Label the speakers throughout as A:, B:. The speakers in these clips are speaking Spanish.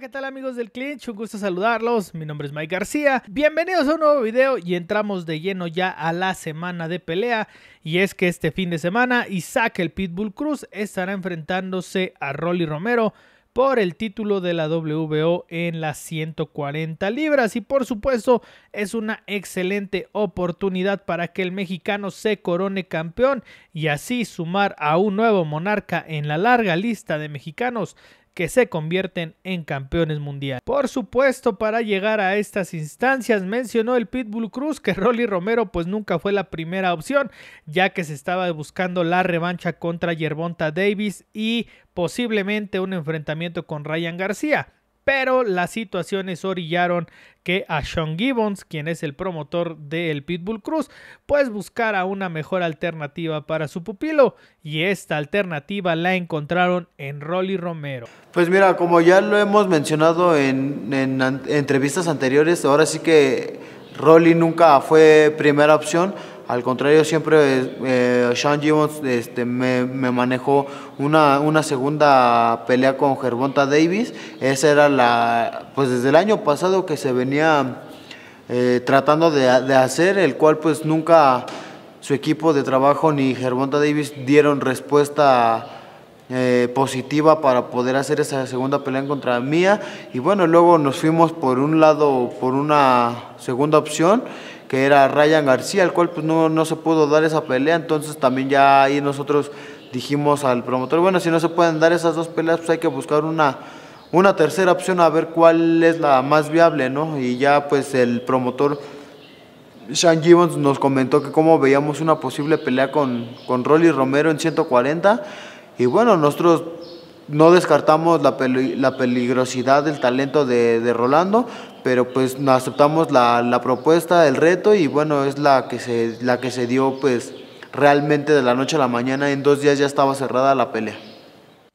A: ¿qué tal amigos del Clinch? Un gusto saludarlos. Mi nombre es Mike García. Bienvenidos a un nuevo video y entramos de lleno ya a la semana de pelea. Y es que este fin de semana Isaac el Pitbull Cruz estará enfrentándose a Rolly Romero por el título de la WBO en las 140 libras y por supuesto es una excelente oportunidad para que el mexicano se corone campeón y así sumar a un nuevo monarca en la larga lista de mexicanos que se convierten en campeones mundiales. Por supuesto, para llegar a estas instancias, mencionó el Pitbull Cruz que Rolly Romero pues nunca fue la primera opción, ya que se estaba buscando la revancha contra Yerbonta Davis y posiblemente un enfrentamiento con Ryan García pero las situaciones orillaron que a Sean Gibbons, quien es el promotor del Pitbull Cruz, pues buscara una mejor alternativa para su pupilo y esta alternativa la encontraron en Rolly Romero.
B: Pues mira, como ya lo hemos mencionado en, en entrevistas anteriores, ahora sí que Rolly nunca fue primera opción al contrario, siempre eh, Sean Gibbons este, me, manejó una, segunda pelea con Gervonta Davis. Esa era la, pues desde el año pasado que se venía eh, tratando de, hacer, el cual pues nunca su equipo de trabajo ni Gervonta Davis dieron respuesta eh, positiva para poder hacer esa segunda pelea contra mía. Y bueno, luego nos fuimos por un lado, por una segunda opción que era Ryan García, el cual pues no, no se pudo dar esa pelea, entonces también ya ahí nosotros dijimos al promotor, bueno, si no se pueden dar esas dos peleas, pues hay que buscar una, una tercera opción a ver cuál es la más viable, ¿no? Y ya pues el promotor Sean Gibbons nos comentó que cómo veíamos una posible pelea con, con Rolly Romero en 140, y bueno, nosotros no descartamos la, la peligrosidad del talento de, Rolando, pero pues aceptamos la, la, propuesta, el reto y bueno, es la que, se, la que se dio pues realmente de la noche a la mañana, en dos días ya estaba cerrada la pelea.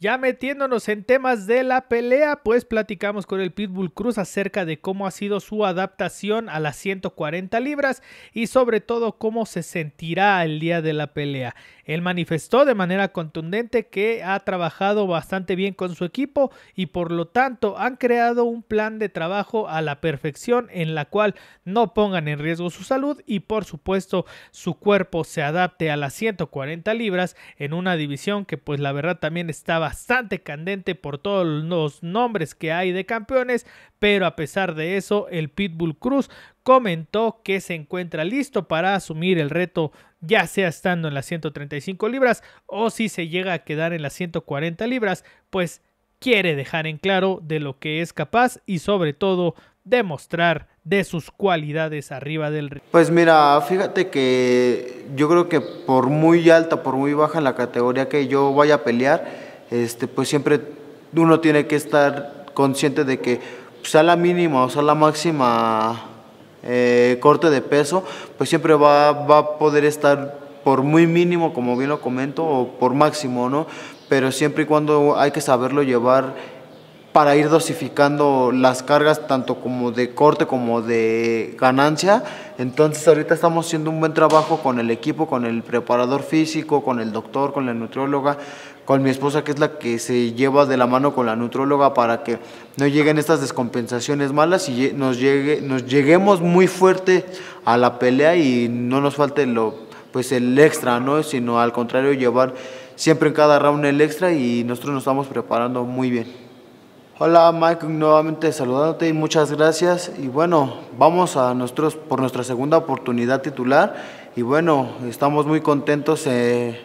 A: Ya metiéndonos en temas de la pelea, pues platicamos con el Pitbull Cruz acerca de cómo ha sido su adaptación a las 140 libras y sobre todo cómo se sentirá el día de la pelea. Él manifestó de manera contundente que ha trabajado bastante bien con su equipo y por lo tanto han creado un plan de trabajo a la perfección en la cual no pongan en riesgo su salud y por supuesto su cuerpo se adapte a las 140 libras en una división que pues la verdad también estaba bastante candente por todos los nombres que hay de campeones, pero a pesar de eso, el Pitbull Cruz comentó que se encuentra listo para asumir el reto, ya sea estando en las 135 libras o si se llega a quedar en las 140 libras, pues quiere dejar en claro de lo que es capaz y sobre todo demostrar de sus cualidades arriba del
B: Pues mira, fíjate que yo creo que por muy alta, por muy baja en la categoría que yo vaya a pelear, este, pues siempre uno tiene que estar consciente de que pues, sea la mínima o sea la máxima eh, corte de peso, pues siempre va, va a poder estar por muy mínimo, como bien lo comento, o por máximo, ¿no? Pero siempre y cuando hay que saberlo llevar para ir dosificando las cargas tanto como de corte como de ganancia. Entonces ahorita estamos haciendo un buen trabajo con el equipo, con el preparador físico, con el doctor, con la nutrióloga, con mi esposa, que es la que se lleva de la mano con la nutróloga para que no lleguen estas descompensaciones malas y nos, llegue, nos lleguemos muy fuerte a la pelea y no nos falte lo, pues el extra, ¿no? sino al contrario, llevar siempre en cada round el extra y nosotros nos estamos preparando muy bien. Hola Mike, nuevamente saludándote y muchas gracias. Y bueno, vamos a nosotros por nuestra segunda oportunidad titular y bueno, estamos muy contentos. Eh,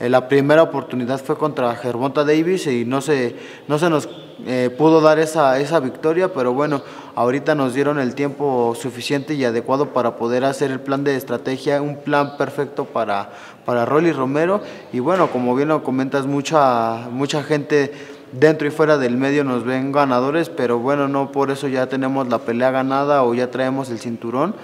B: eh, la primera oportunidad fue contra Gervonta Davis y no se, no se nos eh, pudo dar esa, esa victoria, pero bueno, ahorita nos dieron el tiempo suficiente y adecuado para poder hacer el plan de estrategia, un plan perfecto para, para Rolly Romero. Y bueno, como bien lo comentas, mucha, mucha gente dentro y fuera del medio nos ven ganadores, pero bueno, no por eso ya tenemos la pelea ganada o ya traemos el cinturón,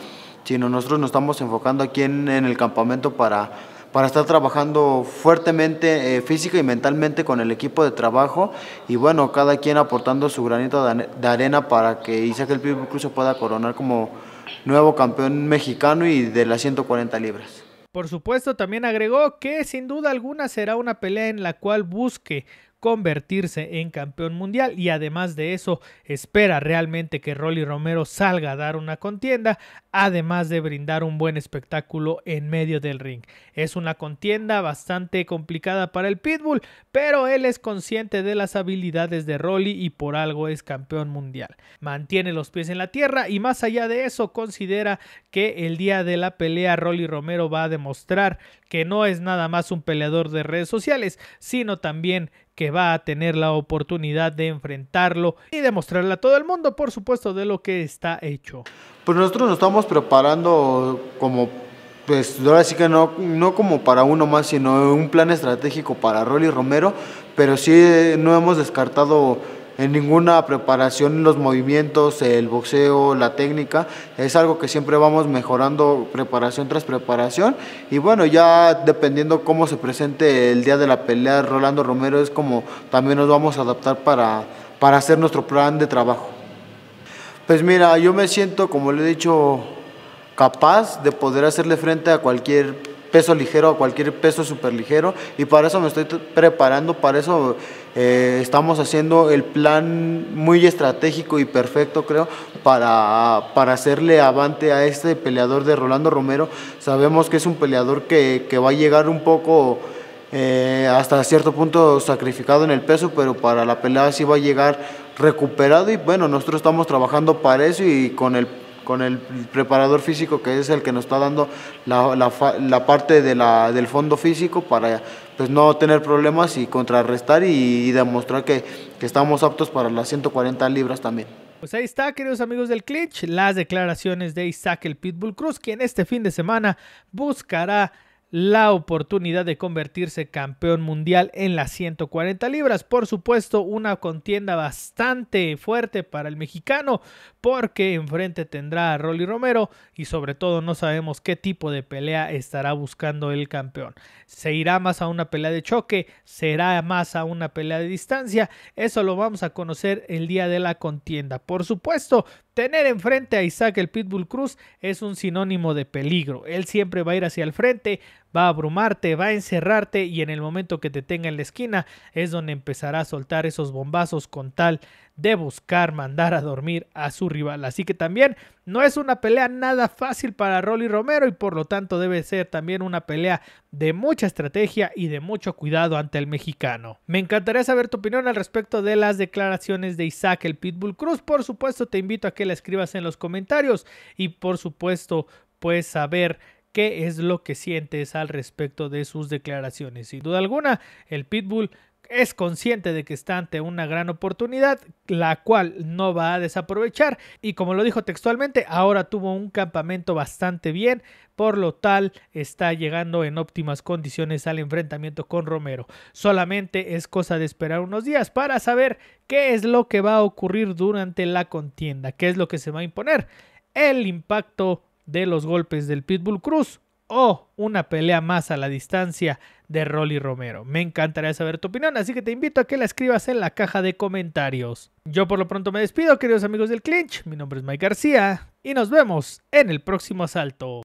B: sino nosotros nos estamos enfocando aquí en, en el campamento para para estar trabajando fuertemente eh, física y mentalmente con el equipo de trabajo y bueno, cada quien aportando su granito de arena para que Isaac El Pibu Cruz pueda coronar como nuevo campeón mexicano y de las 140 libras.
A: Por supuesto, también agregó que sin duda alguna será una pelea en la cual busque convertirse en campeón mundial y además de eso espera realmente que Rolly Romero salga a dar una contienda, además de brindar un buen espectáculo en medio del ring. Es una contienda bastante complicada para el Pitbull, pero él es consciente de las habilidades de Rolly y por algo es campeón mundial. Mantiene los pies en la tierra y más allá de eso considera que el día de la pelea Rolly Romero va a demostrar que no es nada más un peleador de redes sociales, sino también que va a tener la oportunidad de enfrentarlo y demostrarle a todo el mundo, por supuesto, de lo que está hecho.
B: Pues nosotros nos estamos preparando como, pues ahora sí que no, no como para uno más, sino un plan estratégico para Rolly Romero, pero sí eh, no hemos descartado en ninguna preparación en los movimientos, el boxeo, la técnica, es algo que siempre vamos mejorando preparación tras preparación y bueno, ya dependiendo cómo se presente el día de la pelea Rolando Romero es como también nos vamos a adaptar para, para hacer nuestro plan de trabajo. Pues mira, yo me siento, como le he dicho, capaz de poder hacerle frente a cualquier peso ligero a cualquier peso súper ligero y para eso me estoy preparando, para eso eh, estamos haciendo el plan muy estratégico y perfecto creo para, para hacerle avante a este peleador de Rolando Romero. Sabemos que es un peleador que, va a llegar un poco... Eh, hasta cierto punto sacrificado en el peso, pero para la pelea sí va a llegar recuperado y bueno, nosotros estamos trabajando para eso y con el con el preparador físico que es el que nos está dando la, parte de la, del fondo físico para pues, no tener problemas y contrarrestar y, demostrar que, que, estamos aptos para las 140 libras también.
A: Pues ahí está, queridos amigos del Clinch, las declaraciones de Isaac el Pitbull Cruz, quien este fin de semana buscará la oportunidad de convertirse campeón mundial en las 140 libras. Por supuesto, una contienda bastante fuerte para el mexicano porque enfrente tendrá a Rolly Romero y sobre todo no sabemos qué tipo de pelea estará buscando el campeón. ¿Se irá más a una pelea de choque? ¿Será más a una pelea de distancia? Eso lo vamos a conocer el día de la contienda. Por supuesto, tener enfrente a Isaac el Pitbull Cruz es un sinónimo de peligro. Él siempre va a ir hacia el frente va a abrumarte, va a encerrarte y en el momento que te tenga en la esquina es donde empezará a soltar esos bombazos con tal de buscar mandar a dormir a su rival. Así que también no es una pelea nada fácil para Rolly Romero y por lo tanto debe ser también una pelea de mucha estrategia y de mucho cuidado ante el mexicano. Me encantaría saber tu opinión al respecto de las declaraciones de Isaac el Pitbull Cruz. Por supuesto te invito a que la escribas en los comentarios y por supuesto puedes saber qué es lo que sientes al respecto de sus declaraciones. Sin duda alguna, el Pitbull es consciente de que está ante una gran oportunidad, la cual no va a desaprovechar. Y como lo dijo textualmente, ahora tuvo un campamento bastante bien, por lo tal está llegando en óptimas condiciones al enfrentamiento con Romero. Solamente es cosa de esperar unos días para saber qué es lo que va a ocurrir durante la contienda, qué es lo que se va a imponer. El impacto de los golpes del Pitbull Cruz o una pelea más a la distancia de Rolly Romero. Me encantaría saber tu opinión, así que te invito a que la escribas en la caja de comentarios. Yo por lo pronto me despido, queridos amigos del Clinch. Mi nombre es Mike García y nos vemos en el próximo asalto.